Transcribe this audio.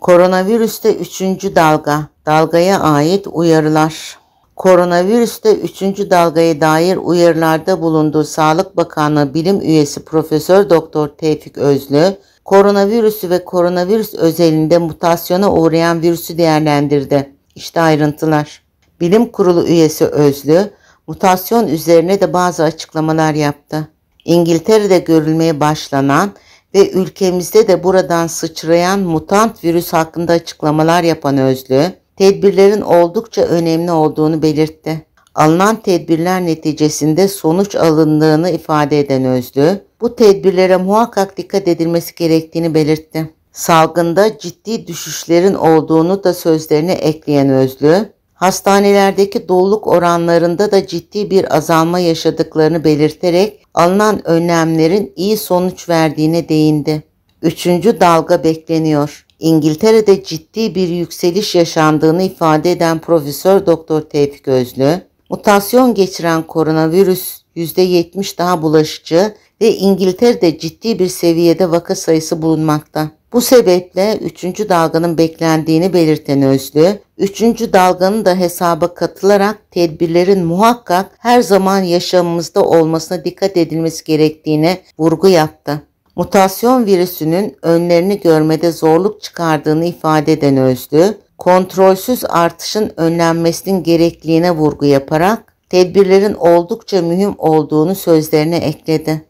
Koronavirüste 3. dalga, dalgaya ait uyarılar. Koronavirüste 3. dalgaya dair uyarılarda bulunduğu Sağlık Bakanlığı bilim üyesi Profesör Doktor Tevfik Özlü, koronavirüsü ve koronavirüs özelinde mutasyona uğrayan virüsü değerlendirdi. İşte ayrıntılar. Bilim Kurulu üyesi Özlü, mutasyon üzerine de bazı açıklamalar yaptı. İngiltere'de görülmeye başlanan ve ülkemizde de buradan sıçrayan mutant virüs hakkında açıklamalar yapan Özlü, tedbirlerin oldukça önemli olduğunu belirtti. Alınan tedbirler neticesinde sonuç alındığını ifade eden Özlü, bu tedbirlere muhakkak dikkat edilmesi gerektiğini belirtti. Salgında ciddi düşüşlerin olduğunu da sözlerine ekleyen Özlü, hastanelerdeki doluluk oranlarında da ciddi bir azalma yaşadıklarını belirterek alınan önlemlerin iyi sonuç verdiğine değindi. Üçüncü dalga bekleniyor. İngiltere'de ciddi bir yükseliş yaşandığını ifade eden Profesör Doktor Tevfik Özlü, mutasyon geçiren koronavirüs %70 daha bulaşıcı ve İngiltere'de ciddi bir seviyede vaka sayısı bulunmakta. Bu sebeple 3. dalganın beklendiğini belirten Özlü, 3. dalganın da hesaba katılarak tedbirlerin muhakkak her zaman yaşamımızda olmasına dikkat edilmesi gerektiğine vurgu yaptı. Mutasyon virüsünün önlerini görmede zorluk çıkardığını ifade eden Özlü, kontrolsüz artışın önlenmesinin gerekliliğine vurgu yaparak tedbirlerin oldukça mühim olduğunu sözlerine ekledi.